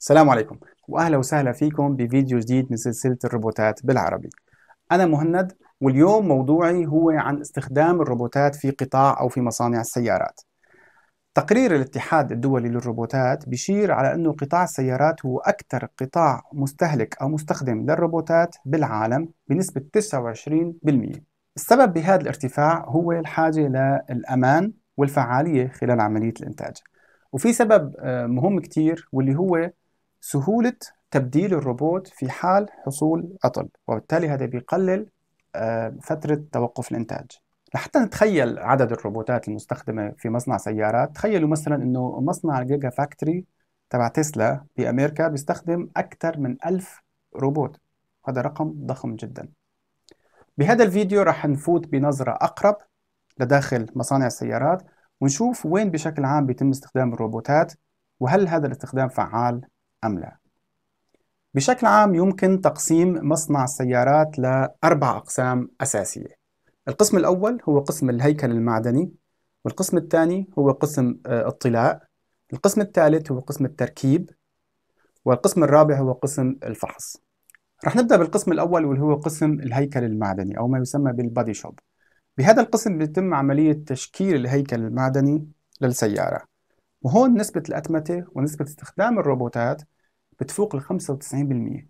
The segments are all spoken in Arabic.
السلام عليكم واهلا وسهلا فيكم بفيديو جديد من سلسله الروبوتات بالعربي انا مهند واليوم موضوعي هو عن استخدام الروبوتات في قطاع او في مصانع السيارات تقرير الاتحاد الدولي للروبوتات بيشير على انه قطاع السيارات هو اكثر قطاع مستهلك او مستخدم للروبوتات بالعالم بنسبه 29% السبب بهذا الارتفاع هو الحاجه للامان والفعاليه خلال عمليه الانتاج وفي سبب آه، مهم كتير واللي هو سهولة تبديل الروبوت في حال حصول عطل وبالتالي هذا بيقلل آه، فترة توقف الإنتاج لحتى نتخيل عدد الروبوتات المستخدمة في مصنع سيارات تخيلوا مثلا أنه مصنع الجيجا فاكتوري تبع تسلا بأمريكا بيستخدم أكثر من ألف روبوت هذا رقم ضخم جدا بهذا الفيديو رح نفوت بنظرة أقرب لداخل مصانع السيارات ونشوف وين بشكل عام بيتم استخدام الروبوتات وهل هذا الاستخدام فعال أم لا بشكل عام يمكن تقسيم مصنع السيارات لأربع أقسام أساسية القسم الأول هو قسم الهيكل المعدني والقسم الثاني هو قسم آه، الطلاء القسم الثالث هو قسم التركيب والقسم الرابع هو قسم الفحص رح نبدأ بالقسم الأول واللي هو قسم الهيكل المعدني أو ما يسمى بالبادي شوب بهذا القسم بيتم عملية تشكيل الهيكل المعدني للسيارة وهون نسبة الأتمتة ونسبة استخدام الروبوتات بتفوق ال 95%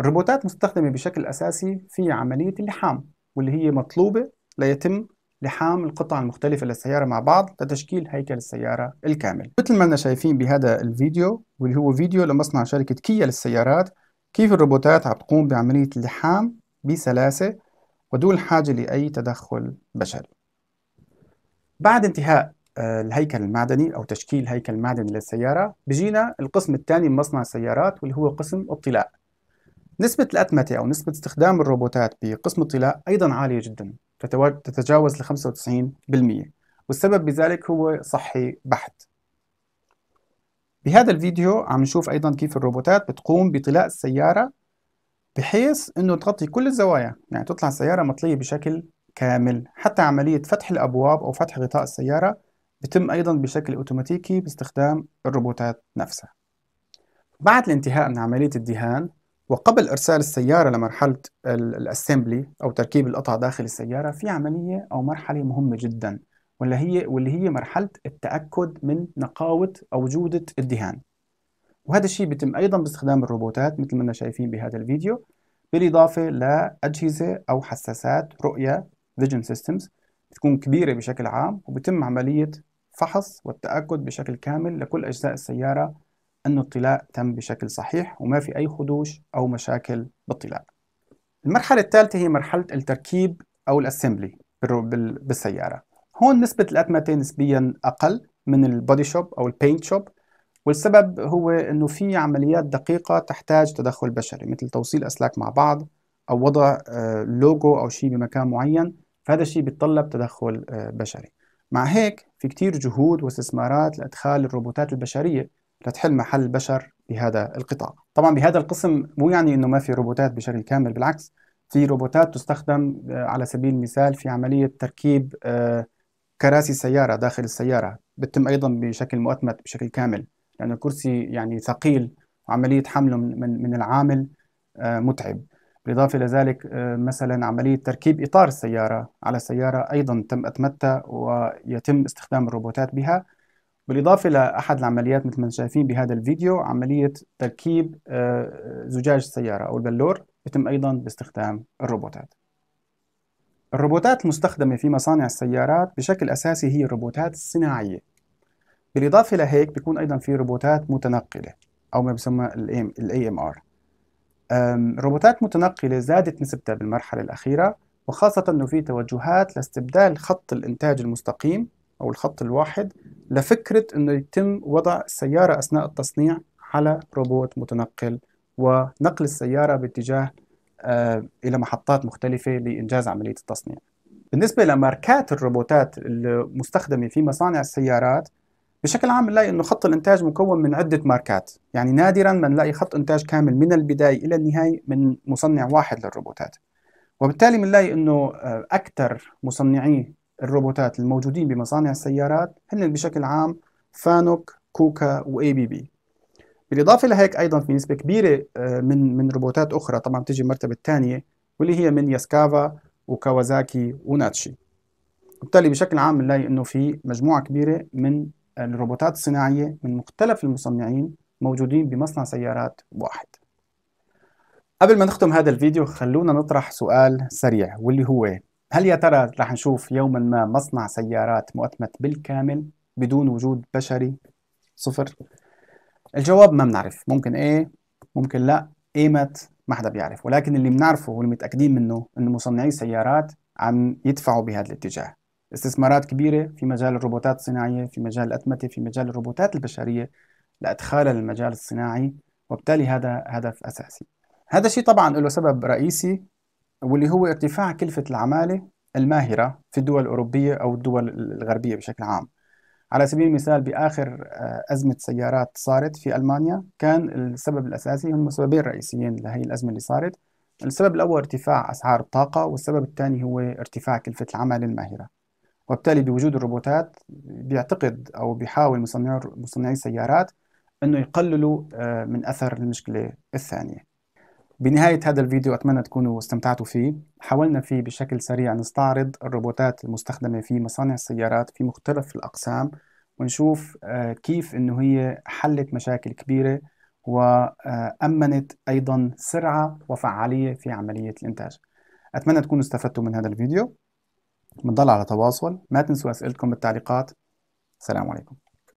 الروبوتات مستخدمة بشكل أساسي في عملية اللحام واللي هي مطلوبة ليتم لحام القطع المختلفة للسيارة مع بعض لتشكيل هيكل السيارة الكامل مثل ما احنا شايفين بهذا الفيديو واللي هو فيديو لمصنع شركة كيا للسيارات كيف الروبوتات عم تقوم بعملية اللحام بسلاسة ودون حاجة لأي تدخل بشري بعد انتهاء آه، الهيكل المعدني او تشكيل هيكل معدني للسياره بيجينا القسم الثاني من مصنع السيارات واللي هو قسم الطلاء نسبة الأتمتة أو نسبة استخدام الروبوتات بقسم الطلاء أيضا عالية جدا تتجاوز ل 95% والسبب بذلك هو صحي بحت بهذا الفيديو عم نشوف أيضا كيف الروبوتات بتقوم بطلاء السيارة بحيث أنه تغطي كل الزوايا يعني تطلع السيارة مطلية بشكل كامل حتى عملية فتح الأبواب أو فتح غطاء السيارة بتم أيضا بشكل أوتوماتيكي باستخدام الروبوتات نفسها بعد الانتهاء من عملية الدهان وقبل إرسال السيارة لمرحلة الأسمبلي أو تركيب القطع داخل السيارة في عملية أو مرحلة مهمة جدا واللي هي واللي هي مرحلة التأكد من نقاوة أو جودة الدهان وهذا الشيء بيتم أيضا باستخدام الروبوتات مثل ما احنا شايفين بهذا الفيديو بالإضافة لأجهزة أو حساسات رؤية Vision Systems تكون كبيرة بشكل عام وبتم عملية فحص والتأكد بشكل كامل لكل أجزاء السيارة أن الطلاء تم بشكل صحيح وما في أي خدوش أو مشاكل بالطلاء المرحلة الثالثة هي مرحلة التركيب أو الأسمبلي بالسيارة هون نسبة الأتمتة نسبيا أقل من البودي شوب أو البينت شوب والسبب هو أنه في عمليات دقيقة تحتاج تدخل بشري مثل توصيل أسلاك مع بعض أو وضع آه، لوجو أو شيء بمكان معين فهذا الشيء بيتطلب تدخل آه، بشري مع هيك في كتير جهود واستثمارات لإدخال الروبوتات البشرية لتحل محل البشر بهذا القطاع طبعا بهذا القسم مو يعني أنه ما في روبوتات بشكل كامل بالعكس في روبوتات تستخدم آه، على سبيل المثال في عملية تركيب آه، كراسي سيارة داخل السيارة بتتم أيضا بشكل مؤتمت بشكل كامل لأن الكرسي يعني ثقيل وعملية حمله من, من العامل متعب بالإضافة إلى ذلك آه، مثلا عملية تركيب إطار السيارة على السيارة أيضا تم أتمتة ويتم استخدام الروبوتات بها بالإضافة إلى أحد العمليات مثل ما شايفين بهذا الفيديو عملية تركيب آه، زجاج السيارة أو البلور يتم أيضا باستخدام الروبوتات الروبوتات المستخدمة في مصانع السيارات بشكل أساسي هي الروبوتات الصناعية بالإضافة لهيك بيكون أيضا في روبوتات متنقلة أو ما بسمى الـ AMR روبوتات متنقلة زادت نسبتها بالمرحلة الأخيرة وخاصة أنه في توجهات لاستبدال خط الإنتاج المستقيم أو الخط الواحد لفكرة أنه يتم وضع السيارة أثناء التصنيع على روبوت متنقل ونقل السيارة باتجاه أه، إلى محطات مختلفة لإنجاز عملية التصنيع بالنسبة لماركات الروبوتات المستخدمة في مصانع السيارات بشكل عام نلاقي انه خط الانتاج مكون من عده ماركات يعني نادرا ما نلاقي خط انتاج كامل من البدايه الى النهايه من مصنع واحد للروبوتات وبالتالي بنلاقي انه آه، اكثر مصنعي الروبوتات الموجودين بمصانع السيارات هن بشكل عام فانوك كوكا واي بي بي بالاضافه لهيك ايضا في نسبه كبيره آه، من من روبوتات اخرى طبعا بتجي المرتبه الثانيه واللي هي من ياسكافا وكاوازاكي وناتشي وبالتالي بشكل عام بنلاقي انه في مجموعه كبيره من الروبوتات الصناعية من مختلف المصنعين موجودين بمصنع سيارات واحد قبل ما نختم هذا الفيديو خلونا نطرح سؤال سريع واللي هو هل يا ترى رح نشوف يوما ما مصنع سيارات مؤتمت بالكامل بدون وجود بشري صفر الجواب ما بنعرف ممكن ايه ممكن لا ايمت ما حدا بيعرف ولكن اللي بنعرفه واللي متاكدين منه انه مصنعي السيارات عم يدفعوا بهذا الاتجاه استثمارات كبيرة في مجال الروبوتات الصناعية في مجال الأتمتة في مجال الروبوتات البشرية لإدخالها للمجال الصناعي وبالتالي هذا هدف أساسي هذا الشيء طبعا له سبب رئيسي واللي هو ارتفاع كلفة العمالة الماهرة في الدول الأوروبية أو الدول الغربية بشكل عام على سبيل المثال بآخر آه، أزمة سيارات صارت في ألمانيا كان السبب الأساسي هم سببين رئيسيين لهي الأزمة اللي صارت السبب الأول ارتفاع أسعار الطاقة والسبب الثاني هو ارتفاع كلفة العمل الماهرة وبالتالي بوجود الروبوتات بيعتقد او بيحاول مصنعي مصنعي السيارات انه يقللوا آه، من اثر المشكله الثانيه. بنهايه هذا الفيديو اتمنى تكونوا استمتعتوا فيه، حاولنا فيه بشكل سريع نستعرض الروبوتات المستخدمه في مصانع السيارات في مختلف الاقسام ونشوف آه، كيف انه هي حلت مشاكل كبيره وامنت ايضا سرعه وفعاليه في عمليه الانتاج. اتمنى تكونوا استفدتوا من هذا الفيديو. بنضل على تواصل ما تنسوا أسئلتكم بالتعليقات السلام عليكم